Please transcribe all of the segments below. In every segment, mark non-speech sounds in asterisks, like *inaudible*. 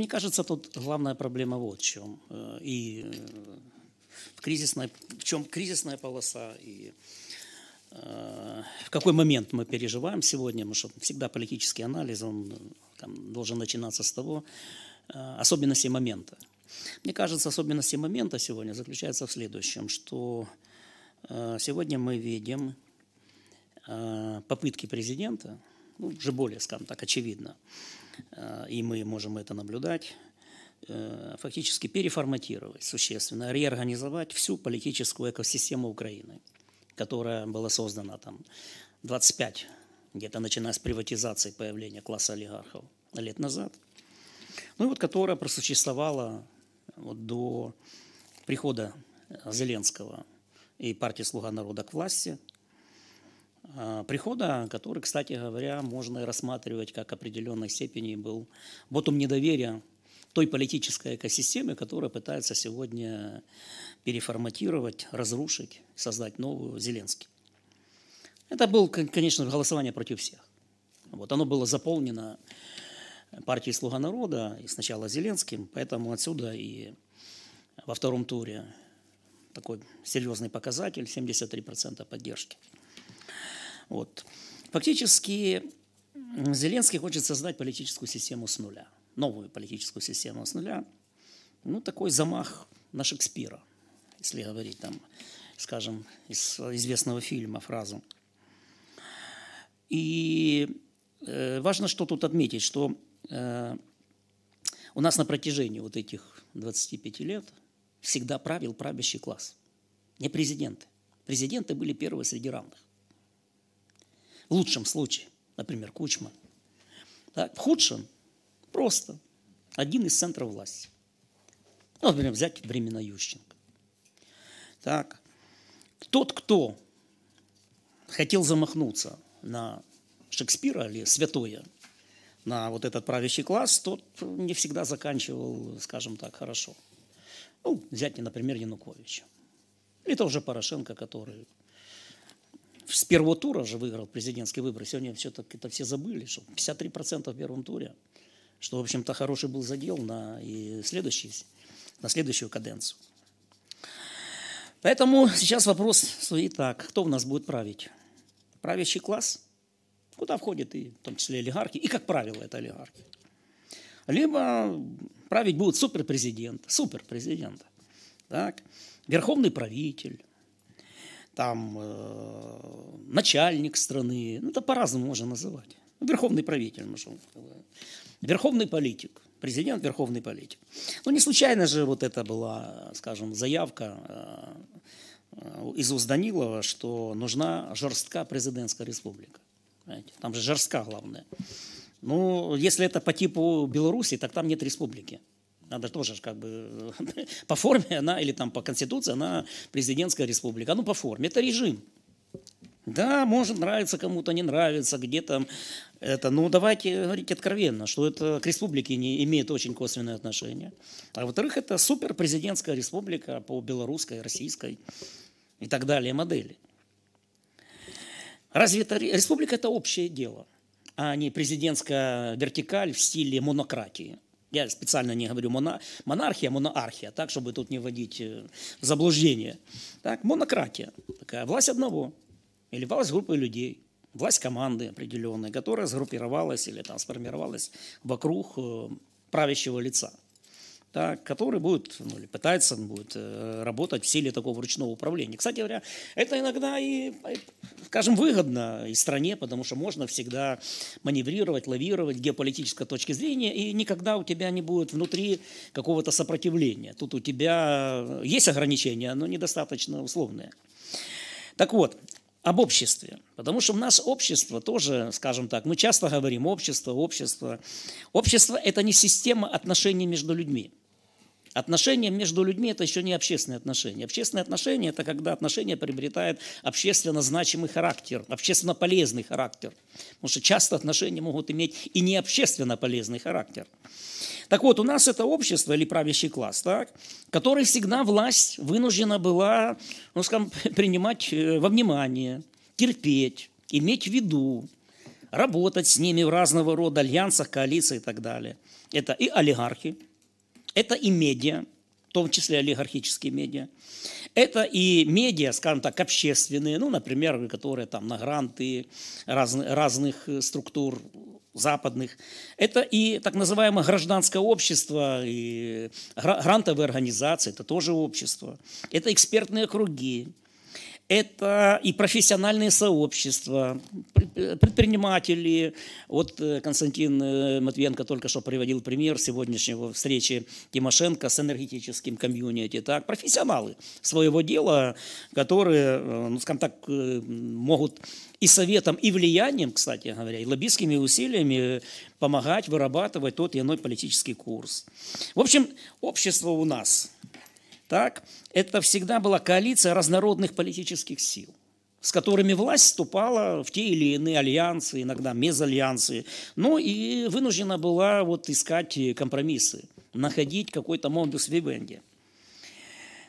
Мне кажется, тут главная проблема вот в чем. Э, и э, в, кризисной, в чем кризисная полоса, и э, в какой момент мы переживаем сегодня, потому что всегда политический анализ, он там, должен начинаться с того, особенности момента. Мне кажется, особенности момента сегодня заключается в следующем, что сегодня мы видим попытки президента, ну, уже более, скажем так, очевидно, Э, и мы можем это наблюдать, э, фактически переформатировать существенно, реорганизовать всю политическую экосистему Украины, которая была создана там 25, где-то начиная с приватизации появления класса олигархов лет назад, ну и вот которая просуществовала э, вот до прихода Зеленского и партии «Слуга народа» к власти – а, прихода, который, кстати говоря, можно рассматривать как определенной степени был ботум недоверия той политической экосистемы, которая пытается сегодня переформатировать, разрушить, создать новую Зеленский. Это было, конечно, голосование против всех. Вот оно было заполнено партией «Слуга народа» и сначала Зеленским, поэтому отсюда и во втором туре такой серьезный показатель – 73% поддержки. Вот. Фактически Зеленский хочет создать политическую систему с нуля, новую политическую систему с нуля. Ну, такой замах на Шекспира, если говорить там, скажем, из известного фильма фразу. И э, важно, что тут отметить, что э, у нас на протяжении вот этих 25 лет всегда правил правящий класс, не президенты. Президенты были первые среди равных. В лучшем случае, например, Кучма, Так, в худшем просто один из центров власти. Ну, например, взять времена Ющенко. Так, тот, кто хотел замахнуться на Шекспира или святое, на вот этот правящий класс, тот не всегда заканчивал, скажем так, хорошо. Ну, взять, например, Януковича. Или это уже Порошенко, который с первого тура же выиграл президентские выборы. Сегодня все так это все забыли, что 53% в первом туре, что, в общем-то, хороший был задел на, и следующий, на следующую каденцию. Поэтому сейчас вопрос стоит так. Кто у нас будет править? Правящий класс, куда входят и в том числе олигархи, и, как правило, это олигархи. Либо править будет суперпрезидент, суперпрезидент, так, верховный правитель, там э, начальник страны, ну это по-разному можно называть. Ну, верховный правитель, можно Верховный политик, президент, верховный политик. Ну не случайно же вот это была, скажем, заявка э, из уст Данилова, что нужна жесткая президентская республика. Понимаете? Там же жорстка главное. Ну, если это по типу Беларуси, так там нет республики. Надо же тоже как бы э, *laughs* по форме она, или там по конституции, она президентская республика. А ну, по форме. Это режим. Да, может нравится кому-то, не нравится, где там это. Ну, давайте говорить откровенно, что это к республике не имеет очень косвенное отношение. А во-вторых, это суперпрезидентская республика по белорусской, российской и так далее модели. Разве это республика – это общее дело, а не президентская вертикаль в стиле монократии – я специально не говорю моно, монархия, моноархия, так, чтобы тут не вводить э, в заблуждение. Так, монократия. Такая власть одного. Или власть группы людей. Власть команды определенной, которая сгруппировалась или там сформировалась вокруг э, правящего лица да, который будет, ну, или пытается будет э, работать в силе такого ручного управления. Кстати говоря, это иногда и, скажем, выгодно и стране, потому что можно всегда маневрировать, лавировать геополитической точки зрения, и никогда у тебя не будет внутри какого-то сопротивления. Тут у тебя э, есть ограничения, но недостаточно условные. Так вот, об обществе. Потому что у нас общество тоже, скажем так, мы часто говорим общество, общество. Общество – это не система отношений между людьми. Отношения между людьми – это еще не общественные отношения. Общественные отношения – это когда отношения приобретают общественно значимый характер, общественно полезный характер. Потому что часто отношения могут иметь и не общественно полезный характер. Так вот, у нас это общество или правящий класс, так, который всегда власть вынуждена была, ну, скажем, *laughs* принимать э, во внимание, терпеть, иметь в виду, работать с ними в разного рода альянсах, коалициях и так далее. Это и олигархи, это и медиа, в том числе олигархические медиа. Это и медиа, скажем так, общественные, ну, например, которые там на гранты разных, разных э, структур западных. Это и так называемое гражданское общество, и грантовые организации, это тоже общество. Это экспертные круги, это и профессиональные сообщества, предприниматели. Вот э, Константин э, Матвенко только что приводил пример сегодняшнего встречи Тимошенко с энергетическим комьюнити. Так, профессионалы своего дела, которые, э, ну, скажем так, могут и советом, и влиянием, кстати говоря, и лоббистскими усилиями помогать вырабатывать тот или иной политический курс. В общем, общество у нас – так, это всегда была коалиция разнородных политических сил с которыми власть вступала в те или иные альянсы, иногда мезальянсы, ну и вынуждена была вот искать компромиссы, находить какой-то модус вивенди.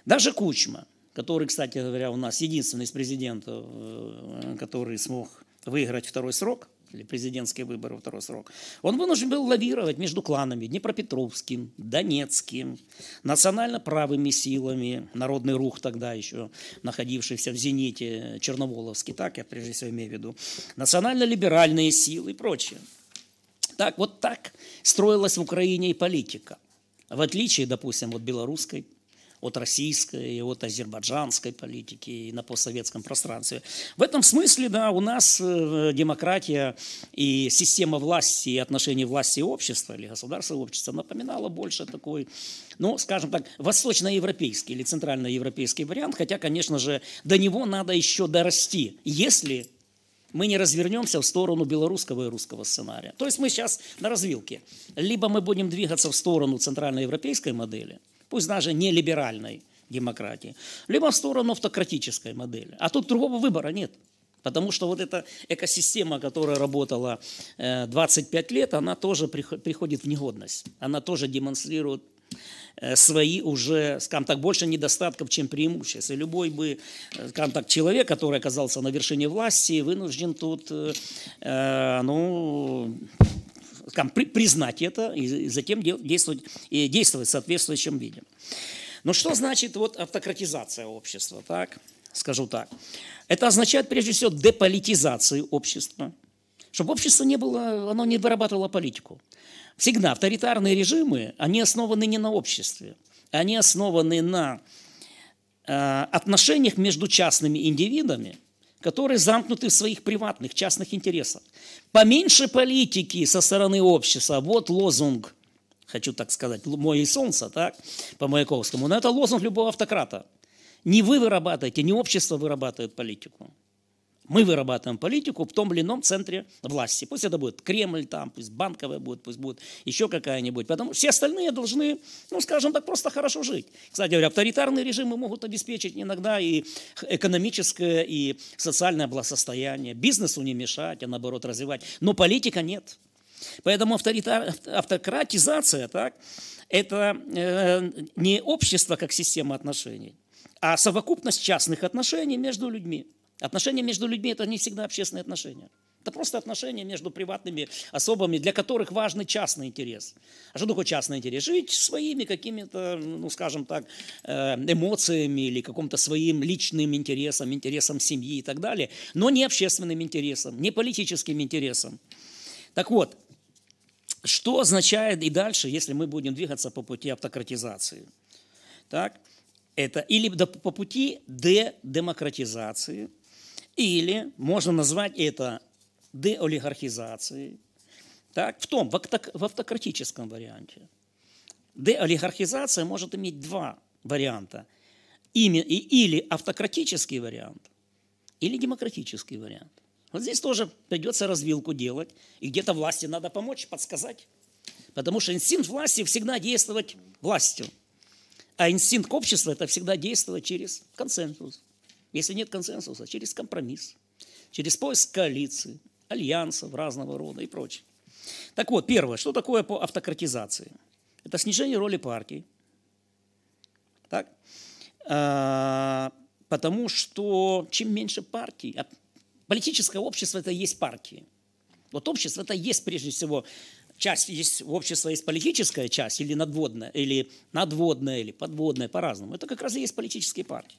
Даже Кучма, который, кстати говоря, у нас единственный из президентов, э, который смог выиграть второй срок, или президентские выборы второй срок, он вынужден был лавировать между кланами Днепропетровским, Донецким, национально правыми силами, народный рух тогда еще, находившийся в зените Черноволовский, так я прежде всего имею в виду, национально-либеральные силы и прочее. Так, вот так строилась в Украине и политика. В отличие, допустим, от белорусской от российской, и от азербайджанской политики и на постсоветском пространстве. В этом смысле, да, у нас э, демократия и система власти, и отношения власти и общества, или государства и общества, напоминала больше такой, ну, скажем так, восточноевропейский или центральноевропейский вариант, хотя, конечно же, до него надо еще дорасти, если мы не развернемся в сторону белорусского и русского сценария. То есть мы сейчас на развилке. Либо мы будем двигаться в сторону центральноевропейской модели – пусть даже не либеральной демократии, либо в сторону автократической модели. А тут другого выбора нет. Потому что вот эта экосистема, которая работала 25 э, лет, она тоже приходит в негодность. Она тоже демонстрирует э, свои уже, скажем так, больше недостатков, чем преимуществ. И любой бы, э, скажем так, человек, который оказался на вершине власти, вынужден тут, э, ну, там, при, признать это и затем действовать, и действовать в соответствующем виде. Но что значит вот автократизация общества, так? Скажу так. Это означает, прежде всего, деполитизацию общества, чтобы общество не было, оно не вырабатывало политику. Всегда авторитарные режимы, они основаны не на обществе, они основаны на э, отношениях между частными индивидами – которые замкнуты в своих приватных, частных интересах. Поменьше политики со стороны общества. Вот лозунг, хочу так сказать, мое солнце, так, по Маяковскому. Но это лозунг любого автократа. Не вы вырабатываете, не общество вырабатывает политику мы вырабатываем политику в том или ином центре власти. Пусть это будет Кремль там, пусть банковая будет, пусть будет еще какая-нибудь. Потому что все остальные должны, ну, скажем так, просто хорошо жить. Кстати говоря, авторитарные режимы могут обеспечить иногда и экономическое, и социальное благосостояние. Бизнесу не мешать, а наоборот развивать. Но политика нет. Поэтому авторитар, автократизация, так, это э, не общество как система отношений, а совокупность частных отношений между людьми. Отношения между людьми – это не всегда общественные отношения. Это просто отношения между приватными особами, для которых важен частный интерес. А что такое частный интерес? Жить своими какими-то, ну скажем так, э, эмоциями или каким-то своим личным интересом, интересом семьи и так далее, но не общественным интересом, не политическим интересом. Так вот, что означает и дальше, если мы будем двигаться по пути автократизации? Так? Это, или по пути де-демократизации. Или можно назвать это деолигархизацией. Так, в том, в, автократическом варианте. Деолигархизация может иметь два варианта. Ими, или автократический вариант, или демократический вариант. Вот здесь тоже придется развилку делать. И где-то власти надо помочь, подсказать. Потому что инстинкт власти всегда действовать властью. А инстинкт общества – это всегда действовать через консенсус. Если нет консенсуса, через компромисс, через поиск коалиции, альянсов разного рода и прочее. Так вот, первое, что такое по автократизации? Это снижение роли партий. Так? А, потому что чем меньше партий, а политическое общество это есть партии. Вот общество это есть прежде всего часть, есть в обществе есть политическая часть или надводная, или надводная, или подводная, по-разному. Это как раз и есть политические партии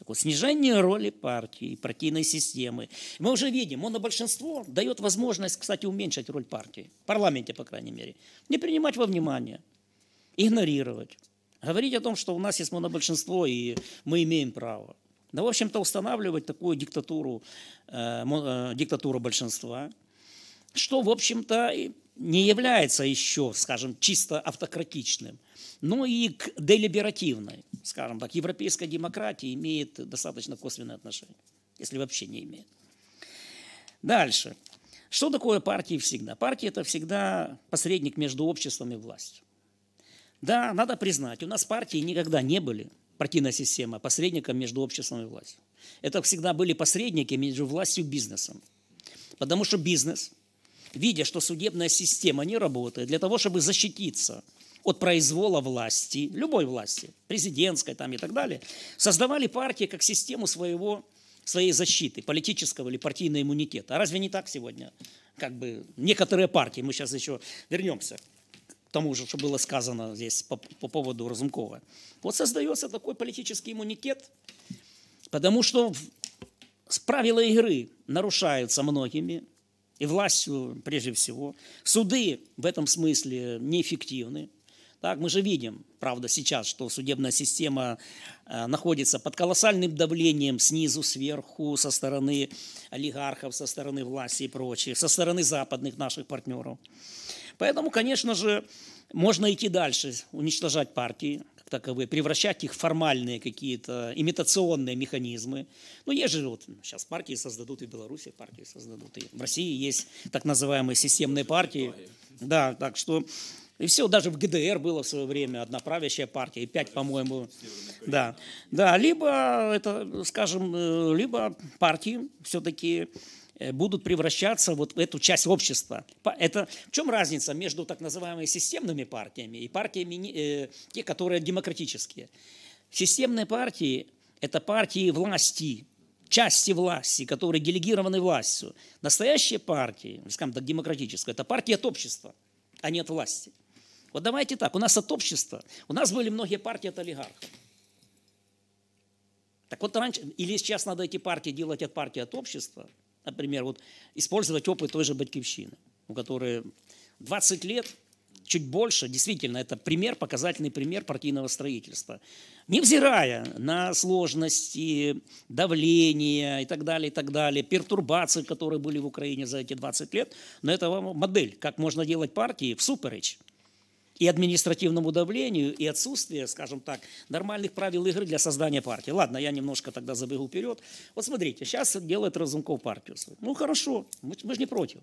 такое снижение роли партии, партийной системы. Мы уже видим, монобольшинство дает возможность, кстати, уменьшить роль партии, в парламенте, по крайней мере, не принимать во внимание, игнорировать. Говорить о том, что у нас есть монобольшинство, и мы имеем право. Да, в общем-то, устанавливать такую диктатуру, э, э, диктатуру большинства, что, в общем-то, не является еще, скажем, чисто автократичным, но и к делиберативной, скажем так, европейской демократии имеет достаточно косвенное отношение, если вообще не имеет. Дальше. Что такое партии всегда? Партия – это всегда посредник между обществом и властью. Да, надо признать, у нас партии никогда не были, партийная система, посредником между обществом и властью. Это всегда были посредники между властью и бизнесом. Потому что бизнес видя, что судебная система не работает, для того, чтобы защититься от произвола власти, любой власти, президентской там и так далее, создавали партии как систему своего, своей защиты, политического или партийного иммунитета. А разве не так сегодня? Как бы некоторые партии, мы сейчас еще вернемся к тому же, что было сказано здесь по, по поводу Разумкова. Вот создается такой политический иммунитет, потому что правила игры нарушаются многими, и властью прежде всего. Суды в этом смысле неэффективны. Так, мы же видим, правда, сейчас, что судебная система э, находится под колоссальным давлением снизу, сверху, со стороны олигархов, со стороны власти и прочих, со стороны западных наших партнеров. Поэтому, конечно же, можно идти дальше, уничтожать партии, таковые, превращать их в формальные какие-то имитационные механизмы. Ну, есть же вот сейчас партии создадут, и в Беларуси партии создадут, и в России есть так называемые системные партии. Да, так что и все, даже в ГДР было в свое время одна правящая партия, и пять, по-моему. Да. да, либо это, скажем, э, либо партии все-таки Э, будут превращаться вот в эту часть общества. Это, в чем разница между так называемыми системными партиями и партиями, э, те, которые демократические? Системные партии – это партии власти, части власти, которые делегированы властью. Настоящие партии, ну, скажем так, демократические, это партии от общества, а не от власти. Вот давайте так, у нас от общества, у нас были многие партии от олигархов. Так вот раньше, или сейчас надо эти партии делать от партии от общества – например, вот использовать опыт той же батькивщины, у которой 20 лет, чуть больше, действительно, это пример, показательный пример партийного строительства. Невзирая на сложности, давление и так далее, и так далее, пертурбации, которые были в Украине за эти 20 лет, но это модель, как можно делать партии в суперечь и административному давлению, и отсутствие, скажем так, нормальных правил игры для создания партии. Ладно, я немножко тогда забегу вперед. Вот смотрите, сейчас делает Разумков партию. Ну хорошо, мы, мы же не против.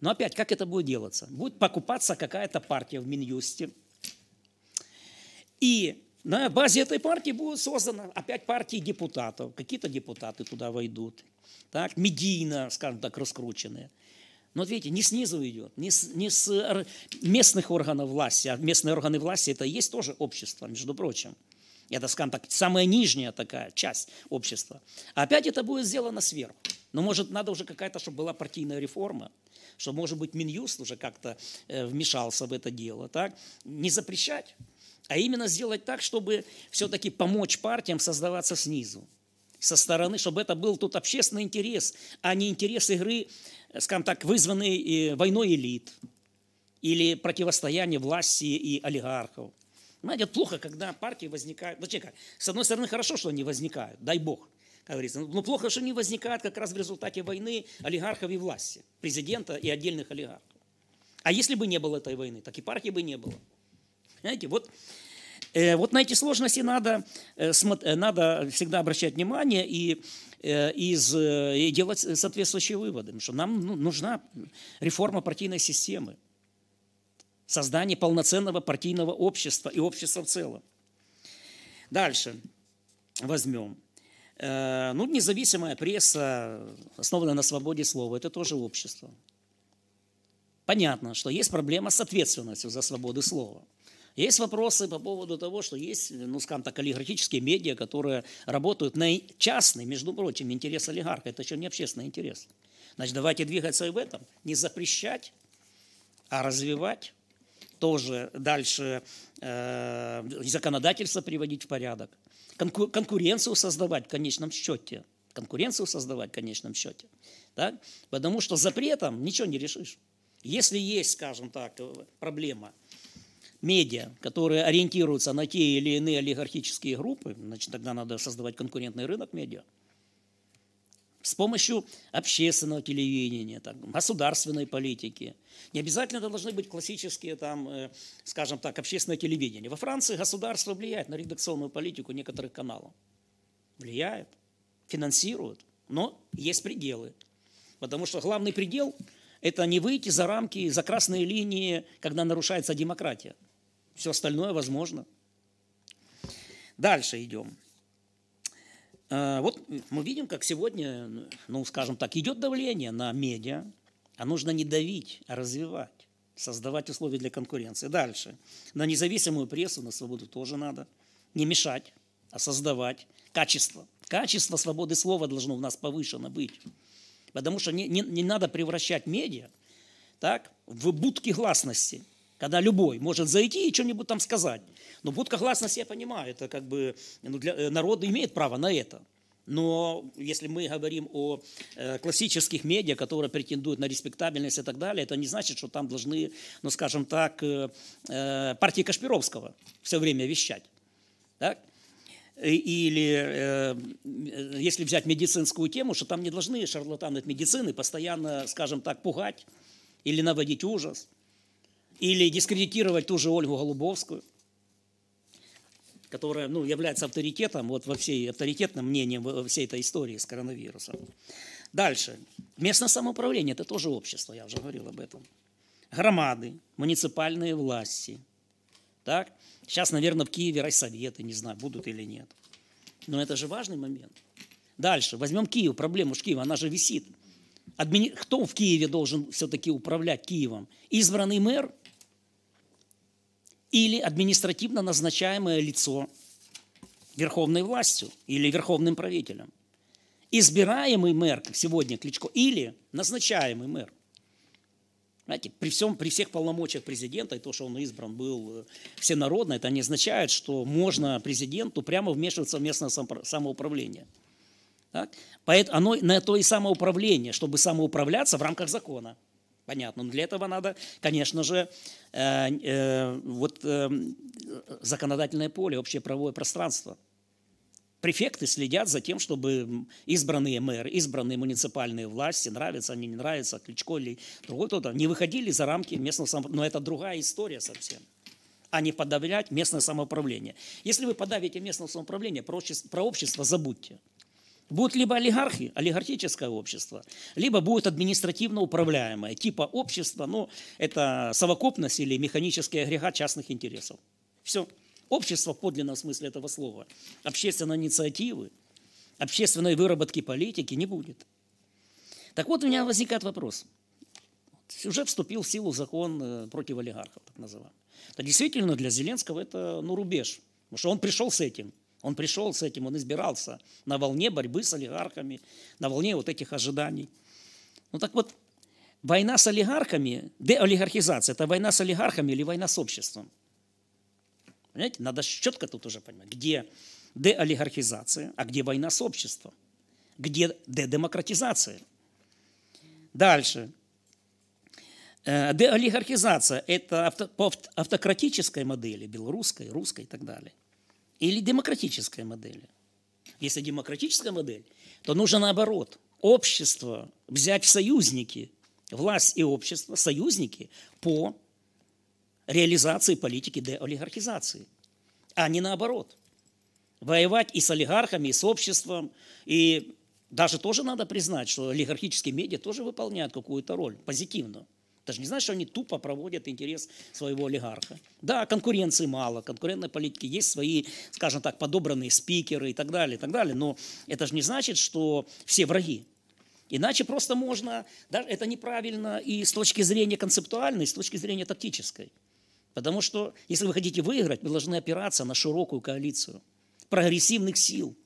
Но опять, как это будет делаться? Будет покупаться какая-то партия в Минюсте. И на базе этой партии будет создана опять партии депутатов. Какие-то депутаты туда войдут. Так, медийно, скажем так, раскрученные. Но вот видите, не снизу идет, не с, не с местных органов власти, а местные органы власти это и есть тоже общество, между прочим. Это, скажем так, самая нижняя такая часть общества. А опять это будет сделано сверху. Но, может, надо уже какая-то, чтобы была партийная реформа, чтобы, может быть, Минюст уже как-то э, вмешался в это дело, так? Не запрещать, а именно сделать так, чтобы все-таки помочь партиям создаваться снизу со стороны, чтобы это был тут общественный интерес, а не интерес игры, э, скажем так, вызванный э, войной элит или противостояние власти и олигархов. Понимаете, это плохо, когда партии возникают. Вообще, как, с одной стороны, хорошо, что они возникают, дай бог, как говорится. Но плохо, что они возникают как раз в результате войны олигархов и власти, президента и отдельных олигархов. А если бы не было этой войны, так и партии бы не было. Знаете, вот Э, вот на эти сложности надо, э, э, надо всегда обращать внимание и, из, и делать соответствующие выводы, что нам ну, нужна реформа партийной системы, создание полноценного партийного общества и общества в целом. Дальше возьмем. Ну, независимая пресса, основанная на свободе слова, это тоже общество. Понятно, что есть проблема с ответственностью за свободу слова – есть вопросы по поводу того, что есть, ну, скажем так, олигархические медиа, которые работают на частный, между прочим, интерес олигарха. Это еще не общественный интерес. Значит, давайте двигаться и в этом. Не запрещать, а развивать. Тоже дальше э, законодательство приводить в порядок. Конку- конкуренцию создавать в конечном счете. Конкуренцию создавать в конечном счете. Да? Потому что запретом ничего не решишь. Если есть, скажем так, э, проблема – медиа, которые ориентируются на те или иные олигархические группы, значит, тогда надо создавать конкурентный рынок медиа. С помощью общественного телевидения, там, государственной политики. Не обязательно это должны быть классические, там, э, скажем так, общественное телевидение. Во Франции государство влияет на редакционную политику некоторых каналов. Влияет, финансирует, но есть пределы. Потому что главный предел – это не выйти за рамки, за красные линии, когда нарушается демократия. Все остальное возможно. Дальше идем. Э, вот мы видим, как сегодня, ну, скажем так, идет давление на медиа, а нужно не давить, а развивать, создавать условия для конкуренции. Дальше. На независимую прессу, на свободу тоже надо. Не мешать, а создавать качество. Качество свободы слова должно у нас повышено быть. Потому что не, не, не надо превращать медиа так, в будки гласности – когда любой может зайти и что-нибудь там сказать. Но Будка гласно себя понимает, это как бы ну, для, э, народ имеет право на это. Но если мы говорим о э, классических медиа, которые претендуют на респектабельность и так далее, это не значит, что там должны, ну скажем так, э, партии Кашпировского все время вещать. Так? Или если взять медицинскую тему, что там не должны шарлатаны от медицины постоянно, скажем так, пугать или наводить ужас – или дискредитировать ту же Ольгу Голубовскую, которая ну, является авторитетом, вот во всей авторитетном мнении во всей этой истории с коронавирусом. Дальше. Местное самоуправление – это тоже общество, я уже говорил об этом. Громады, муниципальные власти. Так? Сейчас, наверное, в Киеве райсоветы, не знаю, будут или нет. Но это же важный момент. Дальше. Возьмем Киев, Проблема ж Киева, она же висит. Кто в Киеве должен все-таки управлять Киевом? Избранный мэр – или административно назначаемое лицо верховной властью или верховным правителем. Избираемый мэр, как сегодня Кличко, или назначаемый мэр. Знаете, при, всем, при всех полномочиях президента, и то, что он избран был э, всенародно, это не означает, что можно президенту прямо вмешиваться в местное самоуправление. Так? Поэтому оно на то и самоуправление, чтобы самоуправляться в рамках закона – Понятно. Но для этого надо, конечно же, э, э, вот э, законодательное поле, общее правовое пространство. Префекты следят за тем, чтобы избранные мэры, избранные муниципальные власти, нравятся они, не нравятся, Кличко или другой кто-то, не выходили за рамки местного самоуправления. Но это другая история совсем а не подавлять местное самоуправление. Если вы подавите местное самоуправление, про общество, про общество забудьте. Будут либо олигархи, олигархическое общество, либо будет административно управляемое, типа общества, но ну, это совокупность или механический агрегат частных интересов. Все. Общество в подлинном смысле этого слова. Общественной инициативы, общественной выработки политики не будет. Так вот, у меня возникает вопрос. Уже вступил в силу закон э, против олигархов, так называемый. Это действительно для Зеленского это ну, рубеж, потому что он пришел с этим – он пришел с этим, он избирался на волне борьбы с олигархами, на волне вот этих ожиданий. Ну так вот, война с олигархами, деолигархизация, это война с олигархами или война с обществом? Понимаете, надо четко тут уже понимать, где деолигархизация, а где война с обществом, где дедемократизация. Дальше. Э, деолигархизация – это авто, по автократической модели, белорусской, русской и так далее или демократическая модель. Если демократическая модель, то нужно наоборот. Общество взять в союзники, власть и общество, союзники по реализации политики деолигархизации, а не наоборот. Воевать и с олигархами, и с обществом, и даже тоже надо признать, что олигархические медиа тоже выполняют какую-то роль позитивную. Это же не значит, что они тупо проводят интерес своего олигарха. Да, конкуренции мало, конкурентной политики есть свои, скажем так, подобранные спикеры и так далее, и так далее. Но это же не значит, что все враги. Иначе просто можно, даже это неправильно и с точки зрения концептуальной, и с точки зрения тактической. Потому что, если вы хотите выиграть, вы должны опираться на широкую коалицию прогрессивных сил,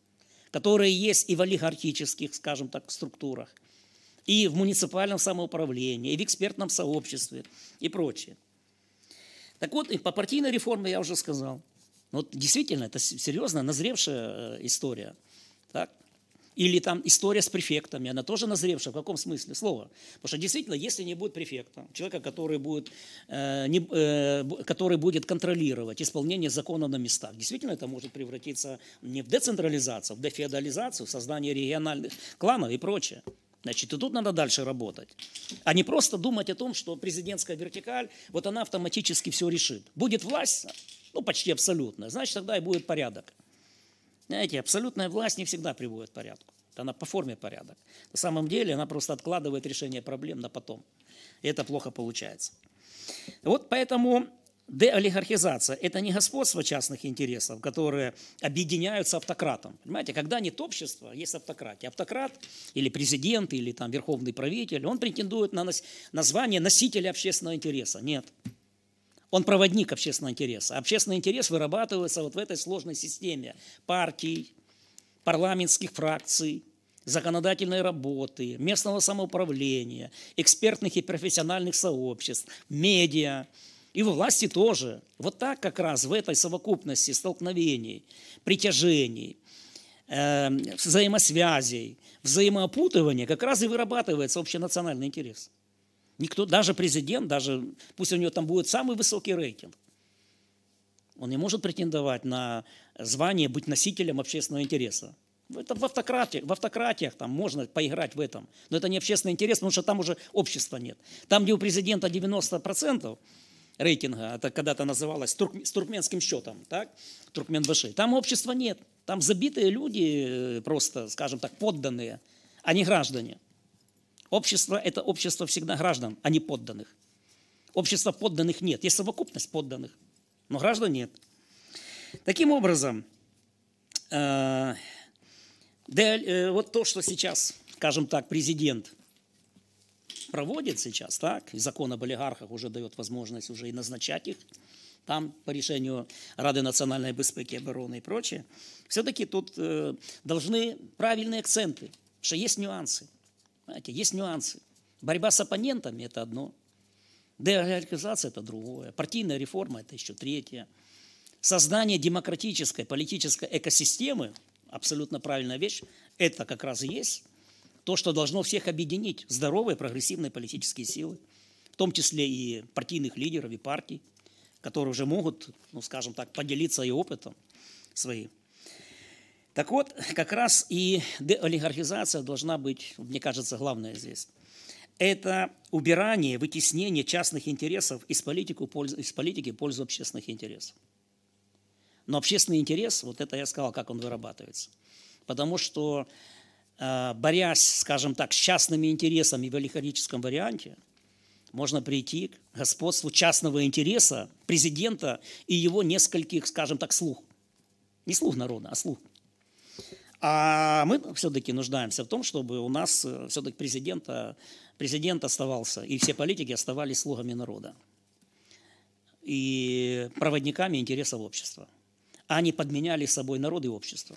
которые есть и в олигархических, скажем так, структурах – и в муниципальном самоуправлении, и в экспертном сообществе и прочее. Так вот, по партийной реформе я уже сказал. Вот действительно, это серьезная назревшая э, история. Так? Или там история с префектами, она тоже назревшая. В каком смысле слова? Потому что действительно, если не будет префекта, человека, который будет, э, не, э, который будет контролировать исполнение закона на местах, действительно это может превратиться не в децентрализацию, а в дефеодализацию, в создание региональных кланов и прочее. Значит, и тут надо дальше работать. А не просто думать о том, что президентская вертикаль, вот она автоматически все решит. Будет власть, ну почти абсолютная, значит тогда и будет порядок. Знаете, абсолютная власть не всегда приводит к порядку. Она по форме порядок. На самом деле она просто откладывает решение проблем на потом. И это плохо получается. Вот поэтому деолигархизация – это не господство частных интересов, которые объединяются автократом. Понимаете, когда нет общества, есть автократия. Автократ или президент, или там верховный правитель, он претендует на название носителя общественного интереса. Нет. Он проводник общественного интереса. Общественный интерес вырабатывается вот в этой сложной системе партий, парламентских фракций, законодательной работы, местного самоуправления, экспертных и профессиональных сообществ, медиа, и во власти тоже. Вот так как раз в этой совокупности столкновений, притяжений, эм, взаимосвязей, взаимоопутывания как раз и вырабатывается общенациональный интерес. Никто, даже президент, даже пусть у него там будет самый высокий рейтинг, он не может претендовать на звание быть носителем общественного интереса. Это в автократиях, в автократиях там можно поиграть в этом. Но это не общественный интерес, потому что там уже общества нет. Там, где у президента 90%, рейтинга, это когда-то называлось, турк, с туркменским счетом, так, Туркменбаши. Там общества нет, там забитые люди, э, просто, скажем так, подданные, а не граждане. Общество – это общество всегда граждан, а не подданных. Общества подданных нет, есть совокупность подданных, но граждан нет. Таким образом, э, да, э, вот то, что сейчас, скажем так, президент – проводит сейчас, так? Закон об олигархах уже дает возможность уже и назначать их там по решению Рады национальной безпеки, обороны и прочее. Все-таки тут э, должны правильные акценты, что есть нюансы. Знаете, есть нюансы. Борьба с оппонентами – это одно. Деолигархизация – это другое. Партийная реформа – это еще третье. Создание демократической политической экосистемы – абсолютно правильная вещь. Это как раз и есть то, что должно всех объединить, здоровые прогрессивные политические силы, в том числе и партийных лидеров и партий, которые уже могут, ну, скажем так, поделиться и опытом своим. Так вот, как раз и деолигархизация должна быть, мне кажется, главное здесь. Это убирание, вытеснение частных интересов из, политику, из политики в пользу общественных интересов. Но общественный интерес, вот это я сказал, как он вырабатывается. Потому что Э, борясь, скажем так, с частными интересами в олигархическом варианте, можно прийти к господству частного интереса президента и его нескольких, скажем так, слух. Не слух народа, а слух. А мы все-таки нуждаемся в том, чтобы у нас э, все-таки президента, президент оставался, и все политики оставались слугами народа и проводниками интересов общества. а Они подменяли собой народ и общество.